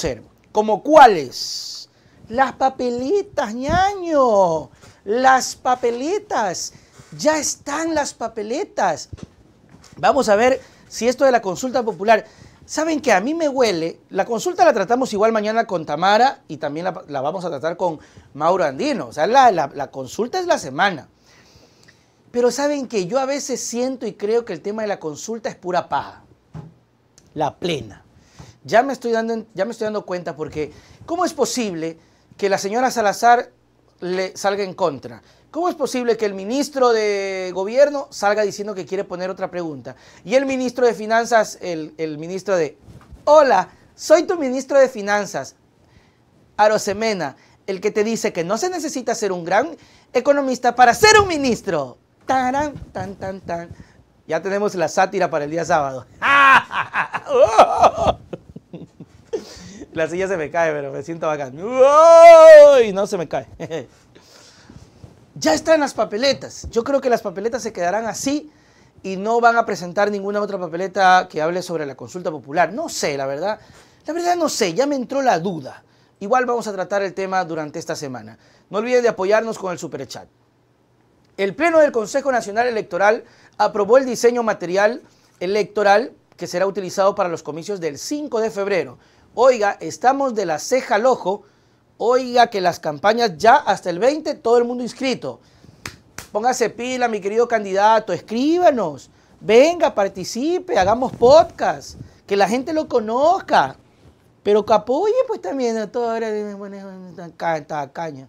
ser, como cuáles. Las papelitas, ñaño. Las papelitas, Ya están las papeletas. Vamos a ver si esto de la consulta popular. Saben que a mí me huele, la consulta la tratamos igual mañana con Tamara y también la, vamos a tratar con Mauro Andino. O sea, la consulta es la semana. Pero saben que yo a veces siento y creo que el tema de la consulta es pura paja. La plena ya me estoy dando, ya me estoy dando cuenta porque ¿cómo es posible que la señora Salazar le salga en contra? ¿Cómo es posible que el ministro de gobierno salga diciendo que quiere poner otra pregunta? Y el ministro de finanzas, el, ministro de, hola, soy tu ministro de finanzas, Arosemena, el que te dice que no se necesita ser un gran economista para ser un ministro. tan, tan, tan. Ya tenemos la sátira para el día sábado. ¡Oh! La silla se me cae, pero me siento bacán. Y no se me cae. Ya están las papeletas. Yo creo que las papeletas se quedarán así y no van a presentar ninguna otra papeleta que hable sobre la consulta popular. No sé, la verdad. La verdad no sé, ya me entró la duda. Igual vamos a tratar el tema durante esta semana. No olviden de apoyarnos con el superchat. El Pleno del Consejo Nacional Electoral aprobó el diseño material electoral que será utilizado para los comicios del 5 de febrero oiga, estamos de la ceja al ojo, oiga que las campañas ya hasta el 20, todo el mundo inscrito. Póngase pila, mi querido candidato, escríbanos, venga, participe, hagamos podcast, que la gente lo conozca, pero que apoye pues también a toda esta caña.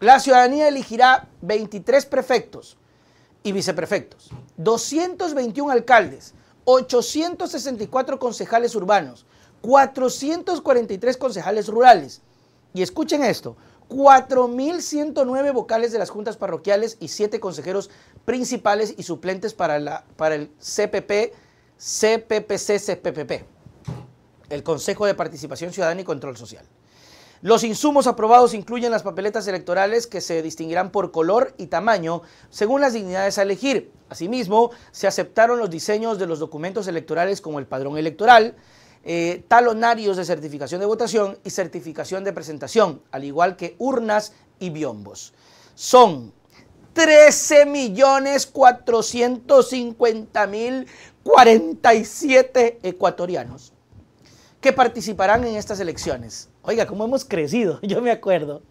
La ciudadanía elegirá 23 prefectos y viceprefectos, 221 alcaldes, 864 concejales urbanos, 443 concejales rurales. Y escuchen esto, 4.109 vocales de las juntas parroquiales y 7 consejeros principales y suplentes para, la, para el CPP, CPPC, el Consejo de Participación Ciudadana y Control Social. Los insumos aprobados incluyen las papeletas electorales que se distinguirán por color y tamaño según las dignidades a elegir. Asimismo, se aceptaron los diseños de los documentos electorales como el padrón electoral, eh, talonarios de certificación de votación y certificación de presentación, al igual que urnas y biombos. Son 13.450.047 ecuatorianos que participarán en estas elecciones. Oiga, cómo hemos crecido, yo me acuerdo.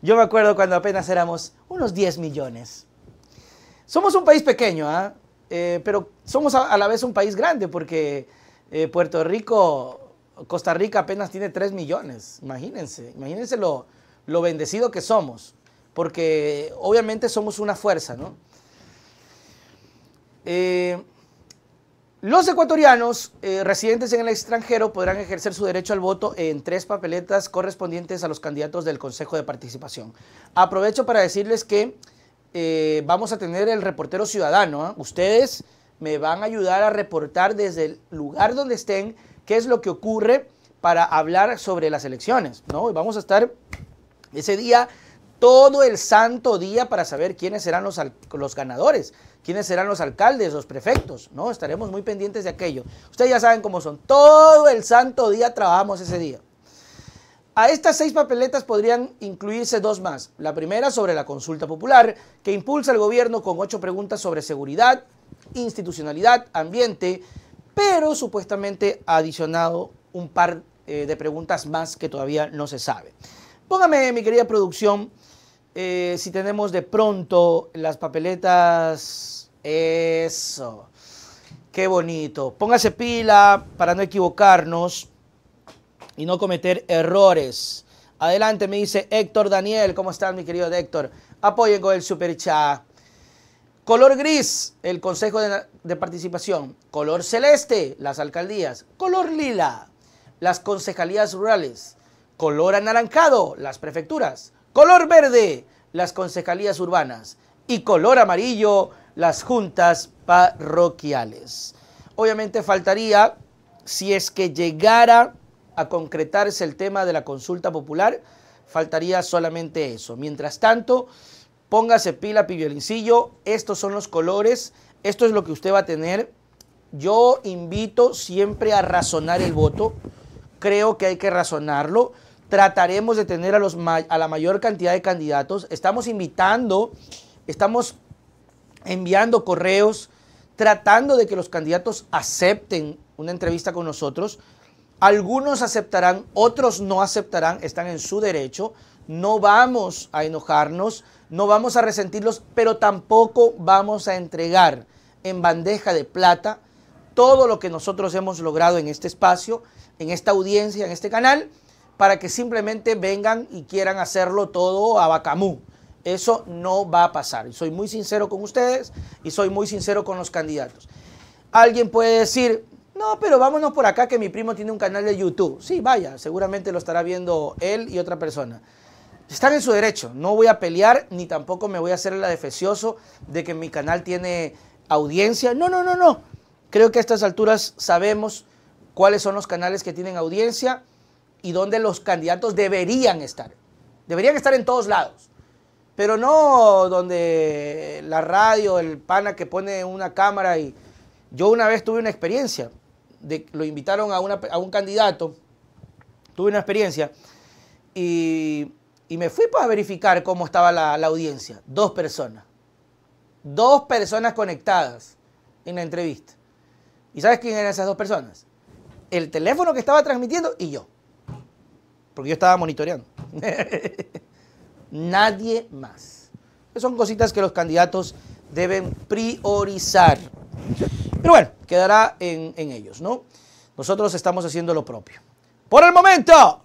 Yo me acuerdo cuando apenas éramos unos 10 millones. Somos un país pequeño, ¿ah? eh, pero somos a la vez un país grande porque eh, Puerto Rico, Costa Rica apenas tiene 3 millones, imagínense, imagínense lo, lo bendecido que somos, porque obviamente somos una fuerza, ¿no? Eh, los ecuatorianos eh, residentes en el extranjero podrán ejercer su derecho al voto en tres papeletas correspondientes a los candidatos del Consejo de Participación. Aprovecho para decirles que vamos a tener el reportero ciudadano. ¿ah? Ustedes me van a ayudar a reportar desde el lugar donde estén qué es lo que ocurre para hablar sobre las elecciones, ¿no? Y vamos a estar ese día todo el santo día para saber quiénes serán los, los ganadores, quiénes serán los alcaldes, los prefectos, ¿no? Estaremos muy pendientes de aquello. Ustedes ya saben cómo son. Todo el santo día trabajamos ese día. A estas seis papeletas podrían incluirse dos más. La primera sobre la consulta popular, que impulsa el gobierno con ocho preguntas sobre seguridad, institucionalidad, ambiente, pero supuestamente ha adicionado un par eh, de preguntas más que todavía no se sabe. Póngame, mi querida producción, eh, si tenemos de pronto las papeletas. Eso. Qué bonito. Póngase pila para no equivocarnos y no cometer errores. Adelante, me dice Héctor Daniel. ¿Cómo estás, mi querido Héctor? Apoyen con el super chat. Color gris, el Consejo de, Participación. Color celeste, las alcaldías. Color lila, las concejalías rurales. Color anaranjado, las prefecturas. Color verde, las concejalías urbanas. Y color amarillo, las juntas parroquiales. Obviamente faltaría, si es que llegara a concretarse el tema de la consulta popular, faltaría solamente eso. Mientras tanto, Póngase pila, pibiolincillo, Estos son los colores. Esto es lo que usted va a tener. Yo invito siempre a razonar el voto. Creo que hay que razonarlo. Trataremos de tener a, los, a la mayor cantidad de candidatos. Estamos invitando, estamos enviando correos, tratando de que los candidatos acepten una entrevista con nosotros. Algunos aceptarán, otros no aceptarán, están en su derecho no vamos a enojarnos, no vamos a resentirlos, pero tampoco vamos a entregar en bandeja de plata todo lo que nosotros hemos logrado en este espacio, en esta audiencia, en este canal, para que simplemente vengan y quieran hacerlo todo a bacamú. Eso no va a pasar. soy muy sincero con ustedes y soy muy sincero con los candidatos. Alguien puede decir, no, pero vámonos por acá que mi primo tiene un canal de YouTube. Sí, vaya, seguramente lo estará viendo él y otra persona. Están en su derecho, no voy a pelear ni tampoco me voy a hacer el defecioso de que mi canal tiene audiencia. No, no, no, no. Creo que a estas alturas sabemos cuáles son los canales que tienen audiencia y dónde los candidatos deberían estar. Deberían estar en todos lados, pero no donde la radio, el pana que pone una cámara y yo una vez tuve una experiencia, lo invitaron a, a un candidato, tuve una experiencia y y me fui para verificar cómo estaba la, audiencia. Dos personas. Dos personas conectadas en la entrevista. ¿Y sabes quién eran esas dos personas? El teléfono que estaba transmitiendo y yo. Porque yo estaba monitoreando. Nadie más. Son cositas que los candidatos deben priorizar. Pero bueno, quedará en, en ellos, ¿no? Nosotros estamos haciendo lo propio. Por el momento.